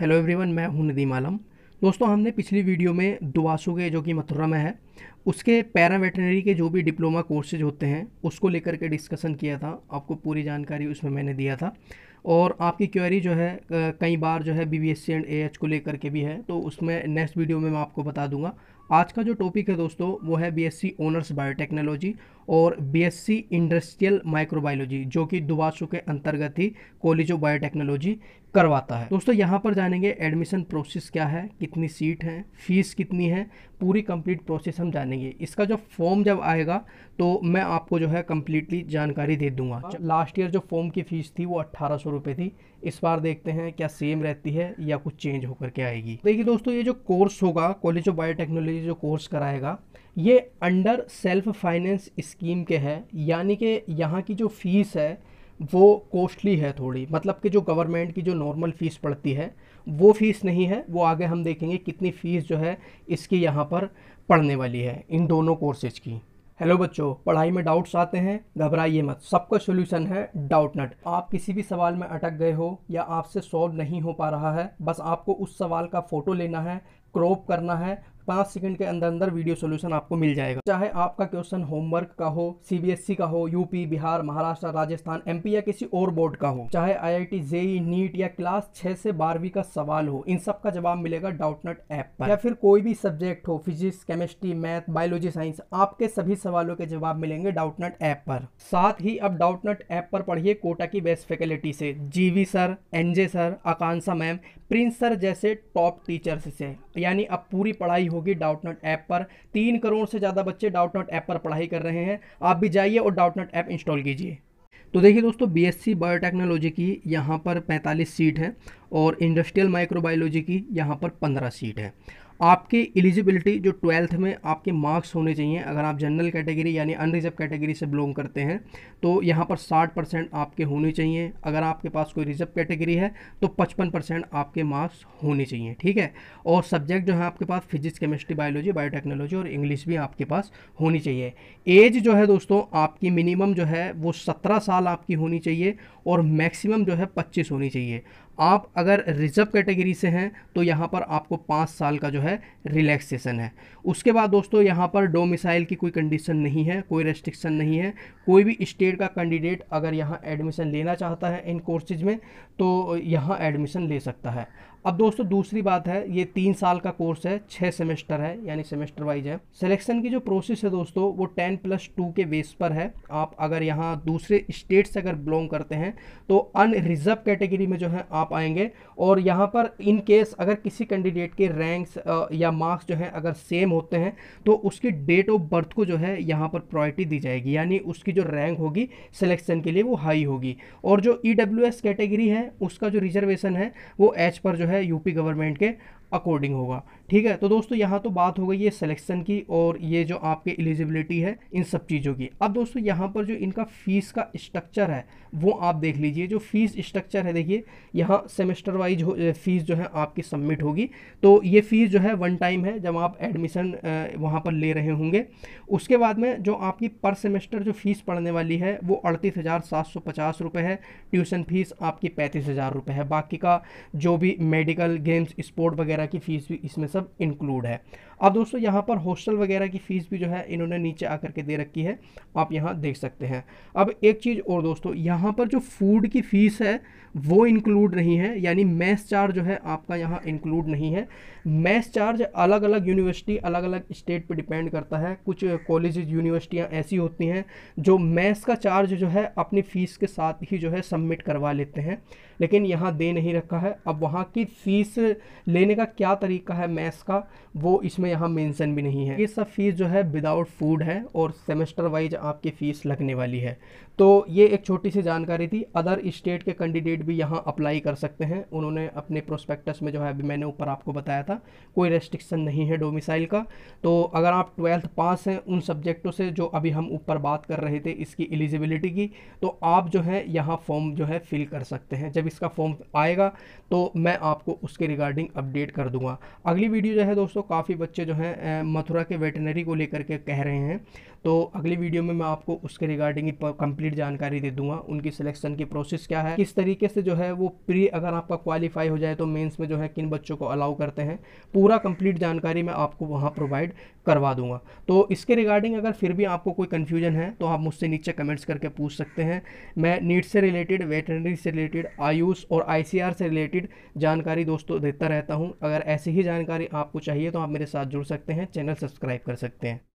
hello everyone मैं हूं नदीम आलम दोस्तों हमने पिछली वीडियो में दुआसु के जो कि मथुरा में है उसके पैरा वेटनरी के जो भी डिप्लोमा कोर्सेज होते हैं उसको लेकर के डिस्कशन किया था आपको पूरी जानकारी उसमें मैंने दिया था और आपकी क्वेरी जो है कई बार जो है B B S C and A H को लेकर के भी है तो उसमें नेक्स्ट वीडियो में मैं आपको बता दूंगा आज का जो टॉपिक है दोस्तों वो है बीएससी ऑनर्स बायोटेक्नोलॉजी और बीएससी इंडस्ट्रियल माइक्रोबायोलॉजी जो कि दुबाशु के अंतर्गत ही कॉलेज ऑफ बायोटेक्नोलॉजी करवाता है दोस्तों यहाँ पर जानेंगे एडमिशन प्रोसेस क्या है कितनी सीट है फीस कितनी है पूरी कंप्लीट प्रोसेस हम जानेंगे इसका जो फॉर्म जब आएगा तो मैं आपको जो है कम्प्लीटली जानकारी दे दूंगा लास्ट ईयर जो फॉर्म की फ़ीस थी वो अट्ठारह सौ रुपये थी इस बार देखते हैं क्या सेम रहती है या कुछ चेंज होकर के आएगी देखिए दोस्तों ये जो कोर्स होगा कॉलेज ऑफ बायोटेक्नोलॉजी ये जो कोर्स कराएगा ये अंडर सेल्फ फाइनेंस स्कीम के है यानी कि यहाँ की जो फ़ीस है वो कॉस्टली है थोड़ी मतलब कि जो गवर्नमेंट की जो नॉर्मल फ़ीस पड़ती है वो फ़ीस नहीं है वो आगे हम देखेंगे कितनी फ़ीस जो है इसकी यहाँ पर पड़ने वाली है इन दोनों कोर्सेज की हेलो बच्चों पढ़ाई में डाउट्स आते हैं घबराइए मत सबका सोल्यूशन है डाउट नट आप किसी भी सवाल में अटक गए हो या आपसे सॉल्व नहीं हो पा रहा है बस आपको उस सवाल का फ़ोटो लेना है क्रॉप करना है पाँच सेकंड के अंदर अंदर वीडियो सोल्यूशन आपको मिल जाएगा चाहे आपका क्वेश्चन होमवर्क का हो सीबीएसई e का हो यूपी बिहार महाराष्ट्र राजस्थान एमपी या किसी और बोर्ड का हो चाहे आईआईटी जेई नीट या क्लास छह से बारहवीं का सवाल हो इन सब का जवाब मिलेगा डाउटनेट ऐप पर या फिर कोई भी सब्जेक्ट हो physics chemistry math biology science आपके सभी सवालों के जवाब मिलेंगे डाउट नट ऐप पर साथ ही अब डाउट नट ऐप पर पढ़िए कोटा की बेस्ट फैकल्टी से GV sir NJ sir Akanksha ma'am Prince sir जैसे टॉप टीचर्स से यानी अब पूरी पढ़ाई होगी डाउटनट ऐप पर तीन करोड़ से ज़्यादा बच्चे डाउटनट ऐप पर पढ़ाई कर रहे हैं आप भी जाइए और डाउटनट ऐप इंस्टॉल कीजिए तो देखिए दोस्तों बीएससी बायोटेक्नोलॉजी की यहाँ पर 45 सीट है और इंडस्ट्रियल माइक्रोबायोलॉजी की यहाँ पर 15 सीट है आपकी एलिजिबिलिटी जो ट्वेल्थ में आपके मार्क्स होने चाहिए अगर आप जनरल कैटेगरी यानी अनरिजर्व कैटेगरी से बिलोंग करते हैं तो यहाँ पर 60 परसेंट आपके होने चाहिए अगर आपके पास कोई रिजर्व कैटेगरी है तो 55 परसेंट आपके मार्क्स होने चाहिए ठीक है और सब्जेक्ट जो है आपके पास फिजिक्स केमिस्ट्री बायोलॉजी बायोटेक्नोलॉजी और इंग्लिश भी आपके पास होनी चाहिए एज जो है दोस्तों आपकी मिनिमम जो है वो सत्रह साल आपकी होनी चाहिए और मैक्सिमम जो है पच्चीस होनी चाहिए आप अगर रिजर्व कैटेगरी से हैं तो यहाँ पर आपको पाँच साल का जो है रिलैक्सेशन है उसके बाद दोस्तों यहाँ पर डोमिसाइल की कोई कंडीशन नहीं है कोई रेस्ट्रिक्शन नहीं है कोई भी स्टेट का कैंडिडेट अगर यहाँ एडमिशन लेना चाहता है इन कोर्सेज में तो यहाँ एडमिशन ले सकता है अब दोस्तों दूसरी बात है ये तीन साल का कोर्स है छः सेमेस्टर है यानी सेमेस्टर वाइज है सिलेक्शन की जो प्रोसेस है दोस्तों वो टेन प्लस टू के बेस पर है आप अगर यहाँ दूसरे स्टेट से अगर बिलोंग करते हैं तो अनरिजर्व कैटेगरी में जो है आप आएंगे और यहाँ पर इन केस अगर किसी कैंडिडेट के रैंक्स या मार्क्स जो है अगर सेम होते हैं तो उसकी डेट ऑफ बर्थ को जो है यहाँ पर प्रायोरिटी दी जाएगी यानी उसकी जो रैंक होगी सिलेक्शन के लिए वो हाई होगी और जो ई e कैटेगरी है उसका जो रिजर्वेशन है वो एच पर जो है यूपी गवर्नमेंट के अकॉर्डिंग होगा ठीक है तो दोस्तों यहाँ तो बात हो गई ये सिलेक्शन की और ये जो आपके एलिजिबिलिटी है इन सब चीज़ों की अब दोस्तों यहाँ पर जो इनका फ़ीस का स्ट्रक्चर है वो आप देख लीजिए जो फ़ीस स्ट्रक्चर है देखिए यहाँ सेमेस्टर वाइज फ़ीस जो है आपकी सबमिट होगी तो ये फ़ीस जो है वन टाइम है जब आप एडमिशन वहाँ पर ले रहे होंगे उसके बाद में जो आपकी पर सेमेस्टर जो फ़ीस पड़ने वाली है वो अड़तीस हज़ार सात सौ पचास रुपये है ट्यूशन फ़ीस आपकी पैंतीस हज़ार रुपये है बाकी का जो भी मेडिकल गेम्स स्पोर्ट वगैरह वगैरह की फ़ीस भी इसमें सब इंक्लूड है अब दोस्तों यहाँ पर हॉस्टल वगैरह की फ़ीस भी जो है इन्होंने नीचे आकर के दे रखी है आप यहाँ देख सकते हैं अब एक चीज़ और दोस्तों यहाँ पर जो फूड की फ़ीस है वो इंक्लूड नहीं है यानी मैस चार्ज जो है आपका यहाँ इंक्लूड नहीं है मैस चार्ज अलग अलग यूनिवर्सिटी अलग अलग स्टेट पर डिपेंड करता है कुछ कॉलेज यूनिवर्सिटियाँ ऐसी होती हैं जो मैथ्स का चार्ज जो है अपनी फ़ीस के साथ ही जो है सबमिट करवा लेते हैं लेकिन यहाँ दे नहीं रखा है अब वहाँ की फ़ीस लेने का क्या तरीका है मैथ्स का वो इसमें यहाँ मेंशन भी नहीं है ये सब फीस जो है विदाउट फूड है और सेमेस्टर वाइज आपकी फ़ीस लगने वाली है तो ये एक छोटी सी जानकारी थी अदर स्टेट के कैंडिडेट भी यहाँ अप्लाई कर सकते हैं उन्होंने अपने प्रोस्पेक्टस में जो है अभी मैंने ऊपर आपको बताया था कोई रेस्ट्रिक्शन नहीं है डोमिसाइल का तो अगर आप ट्वेल्थ पास हैं उन सब्जेक्टों से जो अभी हम ऊपर बात कर रहे थे इसकी एलिजिबिलिटी की तो आप जो है यहाँ फॉर्म जो है फिल कर सकते हैं जब इसका फॉर्म आएगा तो मैं आपको उसके रिगार्डिंग अपडेट कर दूंगा अगली वीडियो जो है दोस्तों काफ़ी बच्चे बच्चे जो हैं मथुरा के वेटनरी को लेकर के कह रहे हैं तो अगली वीडियो में मैं आपको उसके रिगार्डिंग कंप्लीट जानकारी दे दूंगा उनकी सिलेक्शन की प्रोसेस क्या है किस तरीके से जो है वो प्री अगर आपका क्वालिफाई हो जाए तो मेंस में जो है किन बच्चों को अलाउ करते हैं पूरा कंप्लीट जानकारी मैं आपको वहाँ प्रोवाइड करवा दूंगा तो इसके रिगार्डिंग अगर फिर भी आपको कोई कन्फ्यूजन है तो आप मुझसे नीचे कमेंट्स करके पूछ सकते हैं मैं नीट से रिलेटेड वेटनरी से रिलेटेड आयुष और आई से रिलेटेड जानकारी दोस्तों देता रहता हूँ अगर ऐसी ही जानकारी आपको चाहिए तो आप मेरे साथ जुड़ सकते हैं चैनल सब्सक्राइब कर सकते हैं